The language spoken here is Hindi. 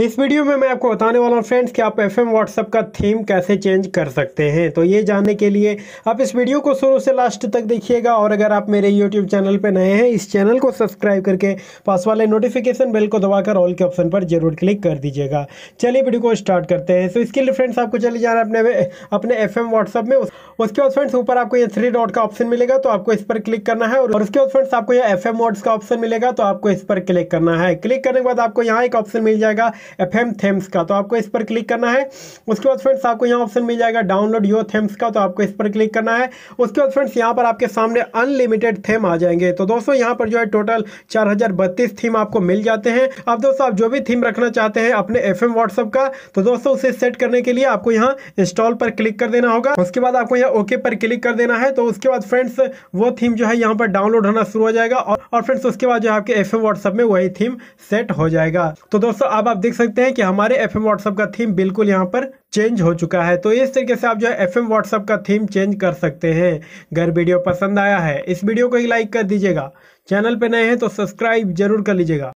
इस वीडियो में मैं आपको बताने वाला हूँ फ्रेंड्स कि आप एफ एम व्हाट्सएप का थीम कैसे चेंज कर सकते हैं तो ये जानने के लिए आप इस वीडियो को शुरू से लास्ट तक देखिएगा और अगर आप मेरे यूट्यूब चैनल पर नए हैं इस चैनल को सब्सक्राइब करके पास वाले नोटिफिकेशन बेल को दबाकर ऑल के ऑप्शन पर जरूर क्लिक कर दीजिएगा चलिए वीडियो को स्टार्ट करते हैं तो इसके लिए फ्रेंड्स आपको चले जाना अपने अपने एफ एम व्हाट्सअप में उसके बाद फ्रेंड्स ऊपर आपको ये थ्री डॉट का ऑप्शन मिलेगा तो आपको इस पर क्लिक करना है और उसके बाद फ्रेंड्स आपको यहाँ एफ एम का ऑप्शन मिलेगा तो आपको इस पर क्लिक करना है क्लिक करने के बाद आपको यहाँ एक ऑप्शन मिल जाएगा एफ एम थेम्स का तो आपको इस पर क्लिक करना है उसके बाद फ्रेंड्स आपको यहाँ ऑप्शन मिल जाएगा डाउनलोड योर थेम्स का तो आपको इस पर क्लिक करना है उसके बाद फ्रेंड्स यहाँ पर आपके सामने अनलिमिटेड थेम आ जाएंगे तो दोस्तों यहाँ पर जो है टोटल चार थीम आपको मिल जाते हैं अब दोस्तों आप जो भी थीम रखना चाहते हैं अपने एफ एम का तो दोस्तों उसे सेट करने के लिए आपको यहाँ इंस्टॉल पर क्लिक कर देना होगा उसके बाद आपको यहाँ ओके पर क्लिक कर देना है तो उसके बाद फ्रेंड्स वो थीम जो है यहाँ पर डाउनलोड होना शुरू हो जाएगा और, और फ्रेंड्स उसके बाद जो है आपके एफ एम में वही थीम सेट हो जाएगा तो दोस्तों अब आप देख देख सकते हैं कि हमारे एफ एम व्हाट्सअप का थीम बिल्कुल यहाँ पर चेंज हो चुका है तो इस तरीके से आप जो है एफ एम व्हाट्सअप का थीम चेंज कर सकते हैं अगर वीडियो पसंद आया है इस वीडियो को ही लाइक कर दीजिएगा चैनल पर नए हैं तो सब्सक्राइब जरूर कर लीजिएगा